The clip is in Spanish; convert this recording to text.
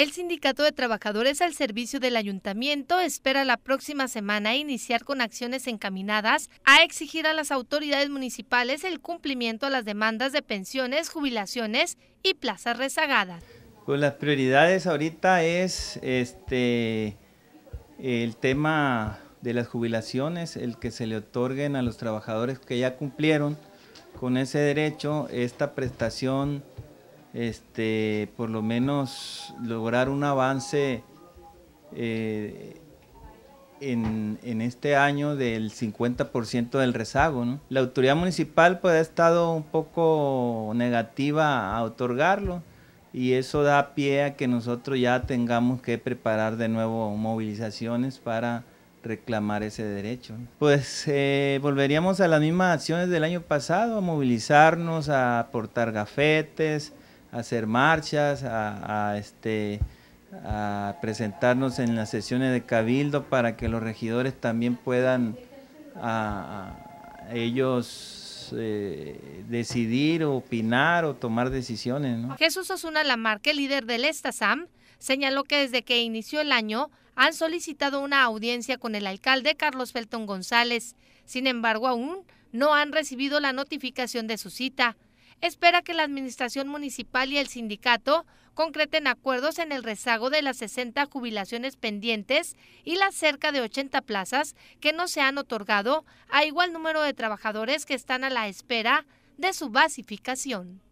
El Sindicato de Trabajadores al Servicio del Ayuntamiento espera la próxima semana iniciar con acciones encaminadas a exigir a las autoridades municipales el cumplimiento a las demandas de pensiones, jubilaciones y plazas rezagadas. Con pues las prioridades ahorita es este el tema de las jubilaciones, el que se le otorguen a los trabajadores que ya cumplieron con ese derecho esta prestación este, por lo menos lograr un avance eh, en, en, este año del 50% del rezago. ¿no? La autoridad municipal pues, ha estado un poco negativa a otorgarlo y eso da pie a que nosotros ya tengamos que preparar de nuevo movilizaciones para reclamar ese derecho. Pues eh, volveríamos a las mismas acciones del año pasado, a movilizarnos, a aportar gafetes, hacer marchas, a, este, a presentarnos en las sesiones de cabildo para que los regidores también puedan a, ellos eh, decidir, opinar o tomar decisiones. ¿no? Jesús Osuna Lamarque, líder del Estasam, señaló que desde que inició el año han solicitado una audiencia con el alcalde Carlos Felton González. Sin embargo, aún no han recibido la notificación de su cita espera que la Administración Municipal y el sindicato concreten acuerdos en el rezago de las 60 jubilaciones pendientes y las cerca de 80 plazas que no se han otorgado a igual número de trabajadores que están a la espera de su basificación.